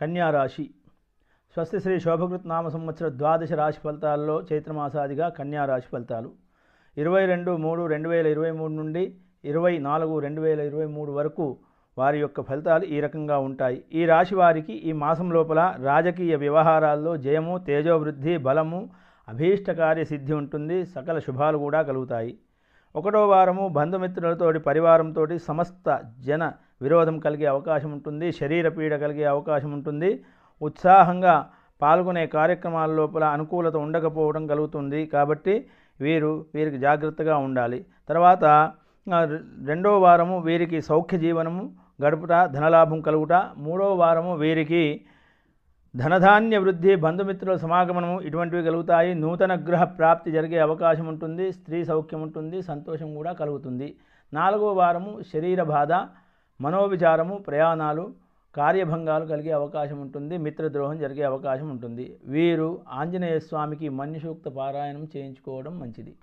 కన్యారాశి స్వస్తి శ్రీ శోభకృత్ నామ సంవత్సర ద్వాదశ రాశి ఫలితాల్లో చైత్రమాసాదిగా కన్యారాశి ఫలితాలు ఇరవై రెండు మూడు రెండు వేల ఇరవై మూడు నుండి ఇరవై నాలుగు రెండు వేల ఇరవై మూడు వరకు వారి యొక్క ఫలితాలు ఈ రకంగా ఉంటాయి ఈ రాశి వారికి ఈ మాసం లోపల రాజకీయ వ్యవహారాల్లో జయము తేజోవృద్ధి బలము అభీష్టకార్య సిద్ధి ఉంటుంది సకల శుభాలు కూడా కలుగుతాయి ఒకటో వారము బంధుమిత్రులతోటి పరివారంతో సమస్త జన విరోధం కలిగే అవకాశం ఉంటుంది శరీర పీడ కలిగే అవకాశం ఉంటుంది ఉత్సాహంగా పాల్గొనే కార్యక్రమాల లోపల అనుకూలత ఉండకపోవడం కలుగుతుంది కాబట్టి వీరు వీరికి జాగ్రత్తగా ఉండాలి తర్వాత రెండో వారము వీరికి సౌఖ్య జీవనము గడుపుట ధనలాభం కలుగుట మూడో వారము వీరికి ధనధాన్య వృద్ధి బంధుమిత్రుల సమాగమనము ఇటువంటివి కలుగుతాయి నూతన గ్రహ ప్రాప్తి జరిగే అవకాశం ఉంటుంది స్త్రీ సౌఖ్యం ఉంటుంది సంతోషం కూడా కలుగుతుంది నాలుగవ వారము శరీర బాధ మనోవిచారము ప్రయాణాలు కార్యభంగాలు కలిగే అవకాశం ఉంటుంది మిత్రద్రోహం జరిగే అవకాశం ఉంటుంది వీరు ఆంజనేయ స్వామికి పారాయణం చేయించుకోవడం మంచిది